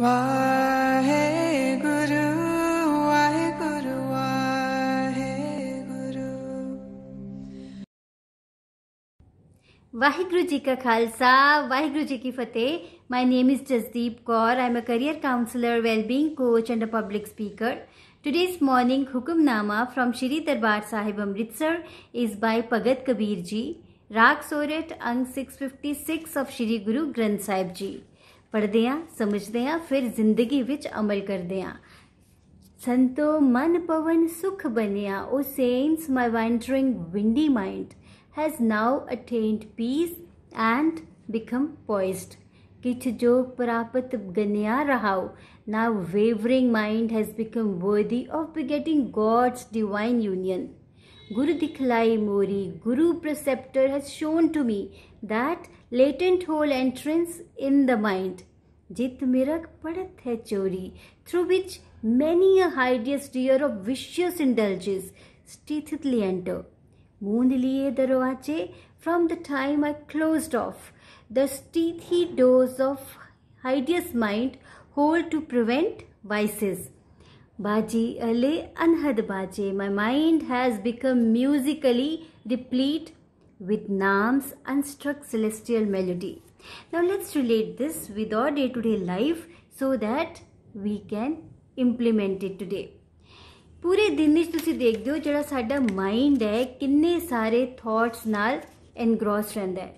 वाहिगुरु जी का खालसा वाहिगुरु जी की फतेह my name is Jasdeep Kaur I am a career counsellor wellbeing coach and a public speaker today's morning Hukamnama from Shri Darbar Sahib Amritsar is by Bhagat Kabir ji Raag Sorath Ang six fifty six of Shri Guru Granth Sahib जी पढ़ते हैं समझते ਆ ਫਿਰ ਜ਼ਿੰਦਗੀ ਵਿੱਚ ਅਮਲ ਕਰਦੇ ਆ ਸੰਤੋ ਮਨ ਪਵਨ ਸੁਖ ਬਨਿਆ O saints my wandering windy mind has now attained peace and become poised. किछ जो प्राप्त गन्या रहाओ now wavering mind has become worthy of begetting God's divine union गुरु दिखलाई मोरी Guru preceptor has shown to me that latent whole entrance in the mind. Jit mirak padat hai chori, through which many a hideous deer of vicious indulges stithitly enter. Moon liye from the time I closed off the stithi doors of hideous mind hold to prevent vices. Baji ale anhad baje, my mind has become musically replete with Nam's unstruck celestial melody. Now let's relate this with our day-to-day -day life so that we can implement it today. ਪੂਰੇ ਦਿਨ ਵਿੱਚ ਤੁਸੀਂ ਦੇਖਦੇ ਹੋ ਜਿਹੜਾ ਸਾਡਾ mind ਹੈ ਕਿੰਨੇ ਸਾਰੇ ਥਾਟਸ ਨਾਲ ਐਨਗ੍ਰੋਸ ਰਹਿੰਦਾ ਹੈ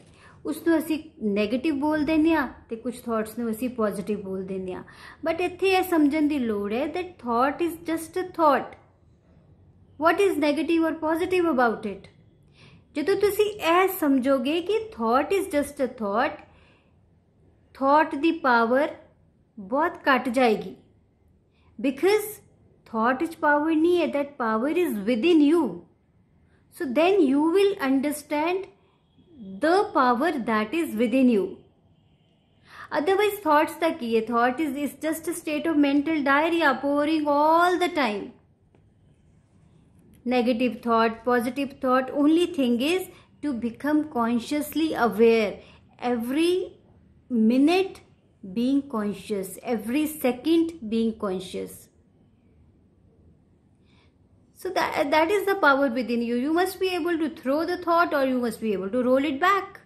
ਉਸ ਨੂੰ ਅਸੀਂ 네ਗੇਟਿਵ ਬੋਲ ਦਿੰਦੇ ਆ ਤੇ ਕੁਝ ਥਾਟਸ ਨੂੰ ਅਸੀਂ ਪੋਜ਼ਿਟਿਵ ਬੋਲ ਦਿੰਦੇ ਆ ਬਟ ਇੱਥੇ ਇਹ ਸਮਝਣ ਦੀ ਲੋੜ ਹੈ that thought is just a thought what is negative or positive about it जो तुम यह समझोगे कि thought is just a thought thought की पावर बहुत घट जाएगी बिकॉज थॉट इज पावर नहीं है that power is within you so then you will understand the power that is within you otherwise thoughts का ही है thought is is just a state of mental diary pouring all the time negative thought, positive thought. Only thing is to become consciously aware. Every minute being conscious, every second being conscious. So that, that is the power within you. You must be able to throw the thought or you must be able to roll it back.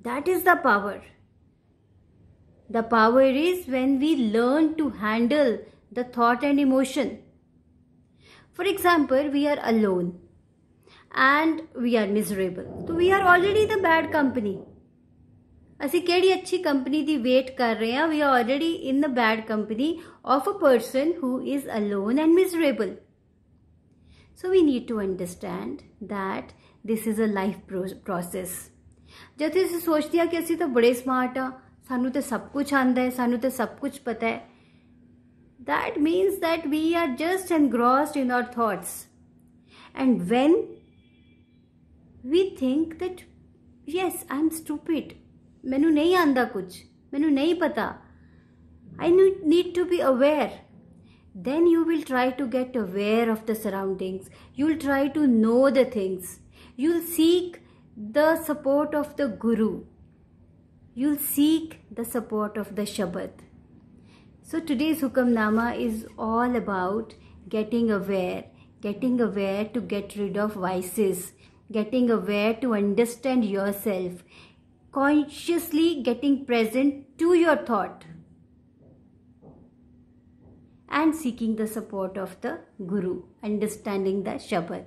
That is the power. The power is when we learn to handle the thought and emotion. For example we are alone and we are miserable तो we are already the bad company असी कि अच्छी company की wait कर रहे we are already in the bad company of a person who is alone and miserable so we need to understand that this is a life pro process जो अं सोचते हैं कि असं तो बड़े स्मार्ट हाँ सानू तो सब कुछ आंदा है सानू तो सब कुछ पता है that means that we are just engrossed in our thoughts. And when we think that, yes, I'm stupid, menu ਨਹੀਂ ਆਂਦਾ ਕੁਝ menu ਨਹੀਂ ਪਤਾ I need to be aware. Then you will try to get aware of the surroundings. You'll try to know the things. You'll seek the support of the Guru. You'll seek the support of the Shabad. So today's Hukamnama is all about getting aware, getting aware to get rid of vices, getting aware to understand yourself, consciously getting present to your thought and seeking the support of the Guru, understanding the Shabad.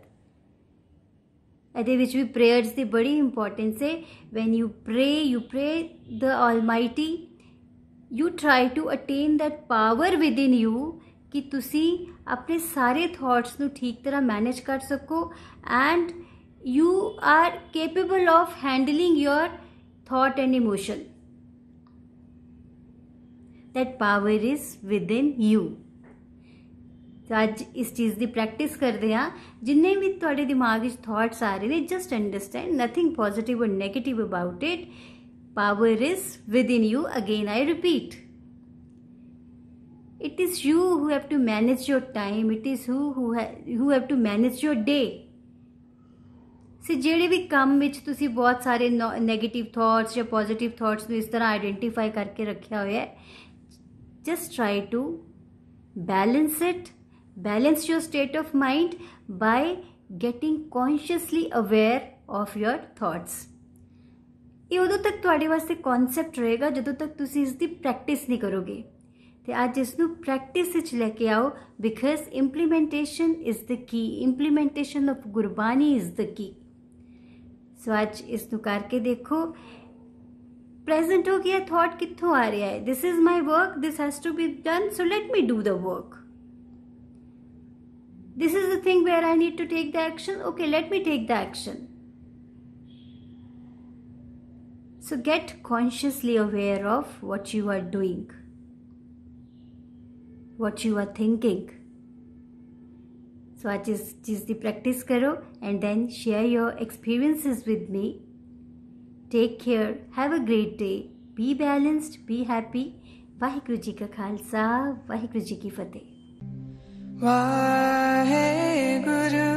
which we pray, prayers the very important say when you pray you pray the Almighty. You try to attain that power within you कि ਤੁਸੀਂ अपने सारे thoughts ਨੂੰ ठीक तरह manage कर सको and you are capable of handling your thought and emotion that power is within you तो अज इस चीज़ की प्रैक्टिस करते हैं जिन्हें भी थोड़े दिमाग थॉट्स आ रहे हैं जस्ट अंडरस्टैंड नथिंग पॉजिटिव और negative about it Power is within you. Again, I repeat. It is you who have to manage your time. It is who who, ha who have to manage your day. ਸੇ ਜਿਹੜੇ ਵੀ ਕੰਮ ਵਿੱਚ ਤੁਸੀਂ ਬਹੁਤ ਸਾਰੇ negative thoughts ਜਾਂ positive thoughts ਨੂੰ ਇਸ ਤਰ੍ਹਾਂ ਆਇਡੈਂਟੀਫਾਈ ਕਰਕੇ ਰੱਖਿਆ ਹੋਇਆ ਹੈ just try to balance it balance your state of mind by getting consciously aware of your thoughts ये उदों तक थोड़े वास्ते कॉन्सैप्ट रहेगा जो तक तुम इसकी प्रैक्टिस नहीं करोगे तो अज इस प्रैक्टिस लैके आओ because इंप्लीमेंटेन is the key implementation of Gurbani is the key so अज इस करके देखो प्रेजेंट हो गया थॉट कितों आ रहा है this is my work this has to be done so let me do the work this is the thing where I need to take the action okay let me take the action So get consciously aware of what you are doing, what you are thinking. So I just just the practice karo and then share your experiences with me. Take care. Have a great day. Be balanced. Be happy. Waheguru ji ਕਾ ਖਾਲਸਾ ਵਾਹਿਗੁਰੂ ਜੀ ਕੀ ਫਤਿਹ ਵਾਹਿਗੁਰੂ